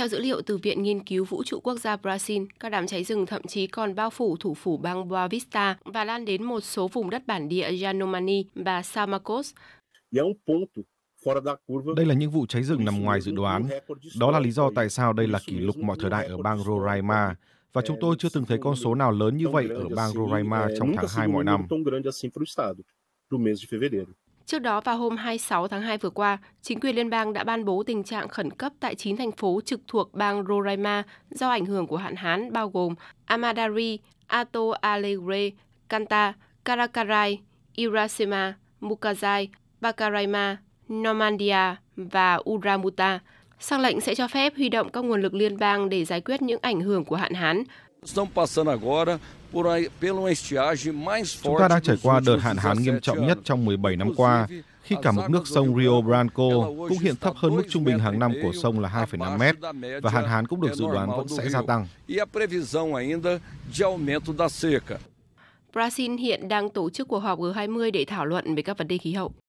Theo dữ liệu từ Viện Nghiên cứu Vũ trụ Quốc gia Brazil, các đám cháy rừng thậm chí còn bao phủ thủ phủ bang Boa Vista và lan đến một số vùng đất bản địa Yanomami và Samakos. Đây là những vụ cháy rừng nằm ngoài dự đoán. Đó là lý do tại sao đây là kỷ lục mọi thời đại ở bang Roraima và chúng tôi chưa từng thấy con số nào lớn như vậy ở bang Roraima trong tháng 2 mọi năm. Trước đó vào hôm 26 tháng 2 vừa qua, chính quyền liên bang đã ban bố tình trạng khẩn cấp tại 9 thành phố trực thuộc bang Roraima do ảnh hưởng của hạn hán bao gồm Amadari, Ato Alegre, Canta, Caracaray, Irasema, Mukazai, Bacaraima, Normandia và Uramuta. Sang lệnh sẽ cho phép huy động các nguồn lực liên bang để giải quyết những ảnh hưởng của hạn hán, Estamos passando agora por uma, pela uma estiagem mais forte Chúng ta đang trải qua đợt hạn hán nghiêm trọng nhất trong 17 năm qua, khi cả mực nước sông Rio Branco cũng hiện thấp hơn mức trung bình hàng e năm của sông là 2,5 mét và hạn hán cũng được dự đoán vẫn sẽ gia tăng. E Brazil hiện đang tổ chức cuộc họp G20 để thảo luận về các vấn đề khí hậu.